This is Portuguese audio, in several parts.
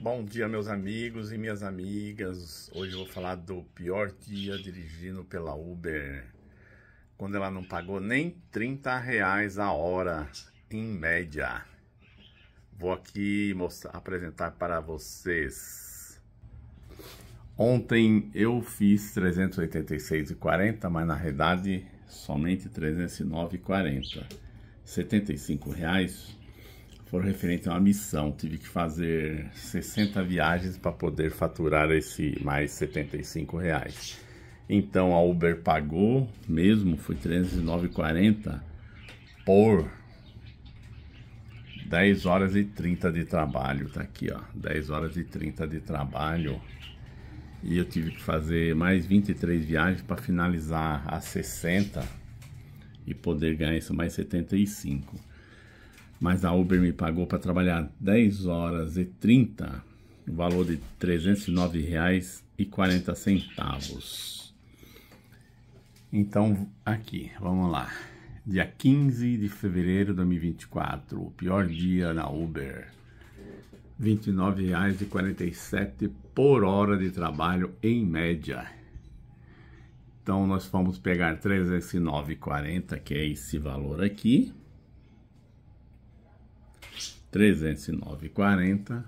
Bom dia, meus amigos e minhas amigas. Hoje eu vou falar do pior dia dirigindo pela Uber. Quando ela não pagou nem 30 reais a hora, em média. Vou aqui mostrar, apresentar para vocês. Ontem eu fiz 386,40, mas na realidade somente 309,40. R$ 75 reais foram referente a uma missão. Tive que fazer 60 viagens para poder faturar esse mais 75 reais. Então a Uber pagou mesmo, foi 309,40 por 10 horas e 30 de trabalho. Tá aqui, ó. 10 horas e 30 de trabalho. E eu tive que fazer mais 23 viagens para finalizar a 60 e poder ganhar isso mais 75 mas a Uber me pagou para trabalhar 10 horas e 30, o valor de R$ 309,40. Então, aqui, vamos lá. Dia 15 de fevereiro de 2024, o pior dia na Uber. R$ 29,47 por hora de trabalho em média. Então nós vamos pegar R$ 309,40, que é esse valor aqui, 309,40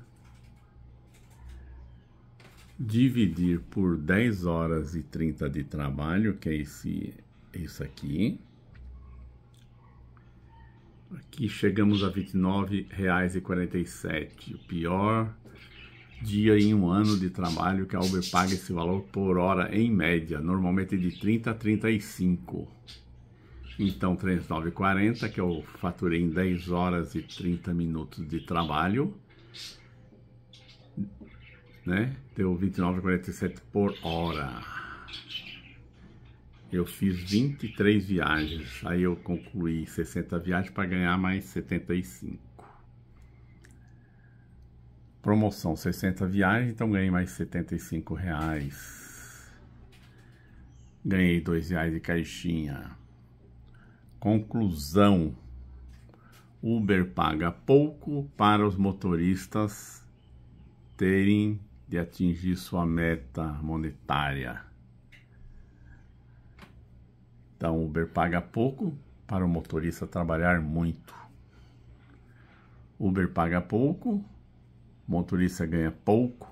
dividir por 10 horas e 30 de trabalho, que é esse, esse aqui. Aqui chegamos a R$ 29,47, o pior dia em um ano de trabalho que a Uber paga esse valor por hora em média, normalmente de 30 a 35. Então, 39,40, que eu faturei em 10 horas e 30 minutos de trabalho, né? Deu 29,47 por hora. Eu fiz 23 viagens, aí eu concluí 60 viagens para ganhar mais 75. Promoção 60 viagens, então ganhei mais 75 reais. Ganhei 2 reais de caixinha. Conclusão: Uber paga pouco para os motoristas terem de atingir sua meta monetária. Então, Uber paga pouco para o motorista trabalhar muito. Uber paga pouco, motorista ganha pouco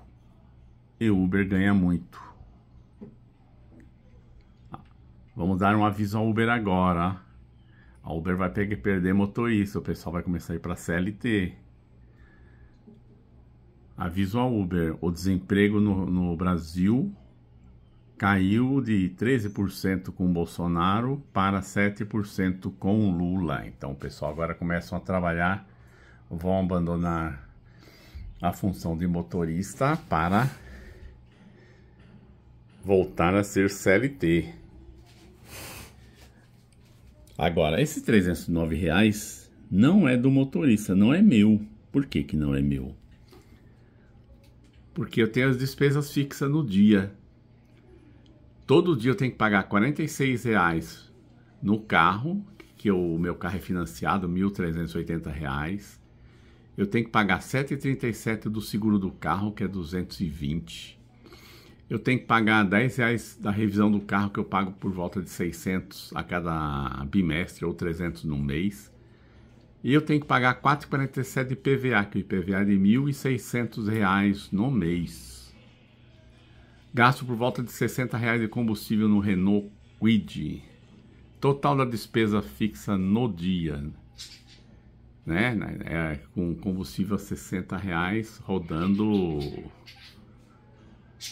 e Uber ganha muito. Vamos dar um aviso ao Uber agora. A Uber vai perder motorista, o pessoal vai começar a ir para CLT. Aviso a Uber, o desemprego no, no Brasil caiu de 13% com Bolsonaro para 7% com Lula. Então o pessoal agora começam a trabalhar, vão abandonar a função de motorista para voltar a ser CLT. Agora, esses 309 reais não é do motorista, não é meu. Por que, que não é meu? Porque eu tenho as despesas fixas no dia. Todo dia eu tenho que pagar 46 reais no carro, que o meu carro é financiado, 1.380 reais. Eu tenho que pagar 7,37 do seguro do carro, que é 220 eu tenho que pagar 10 reais da revisão do carro que eu pago por volta de 600 a cada bimestre ou 300 no mês. E eu tenho que pagar 4,47 de PVA, que o IPVA é de 1.600 no mês. Gasto por volta de 60 reais de combustível no Renault Quid. Total da despesa fixa no dia. Né? É, com combustível a 60 reais rodando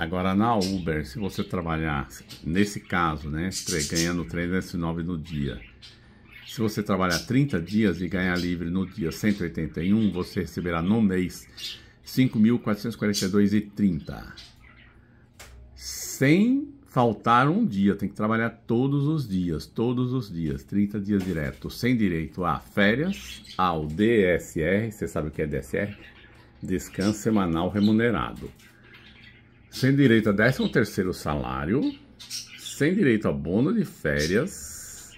Agora na Uber, se você trabalhar, nesse caso, né, ganhando 309 no dia, se você trabalhar 30 dias e ganhar livre no dia 181, você receberá no mês 5.442,30. Sem faltar um dia, tem que trabalhar todos os dias, todos os dias, 30 dias direto, sem direito a férias, ao DSR, você sabe o que é DSR? Descanso semanal remunerado sem direito a 13 terceiro salário, sem direito a bono de férias,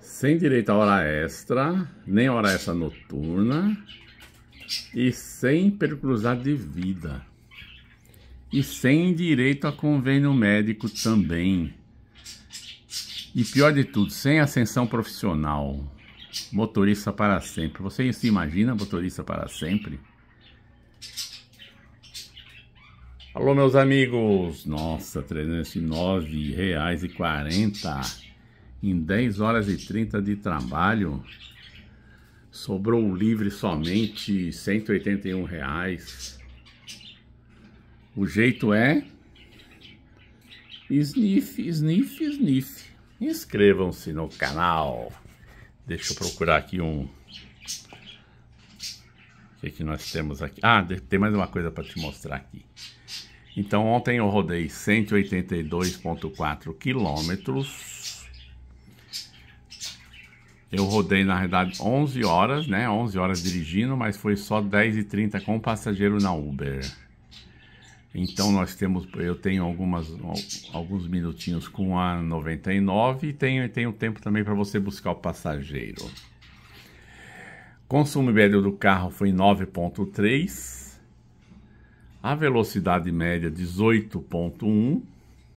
sem direito a hora extra, nem hora extra noturna e sem periculosidade de vida. E sem direito a convênio médico também. E pior de tudo, sem ascensão profissional. Motorista para sempre. Você se imagina motorista para sempre? Alô, meus amigos! Nossa, 309 reais e 40 em 10 horas e 30 de trabalho. Sobrou livre somente 181 reais. O jeito é sniff, sniff, sniff. Inscrevam-se no canal. Deixa eu procurar aqui um. O que, é que nós temos aqui? Ah, tem mais uma coisa para te mostrar aqui. Então ontem eu rodei 182,4 quilômetros. Eu rodei na verdade 11 horas, né? 11 horas dirigindo, mas foi só 10 e 30 com passageiro na Uber. Então nós temos, eu tenho algumas, alguns minutinhos com a 99 e tenho, tenho tempo também para você buscar o passageiro. Consumo médio do carro foi 9,3 a velocidade média 18.1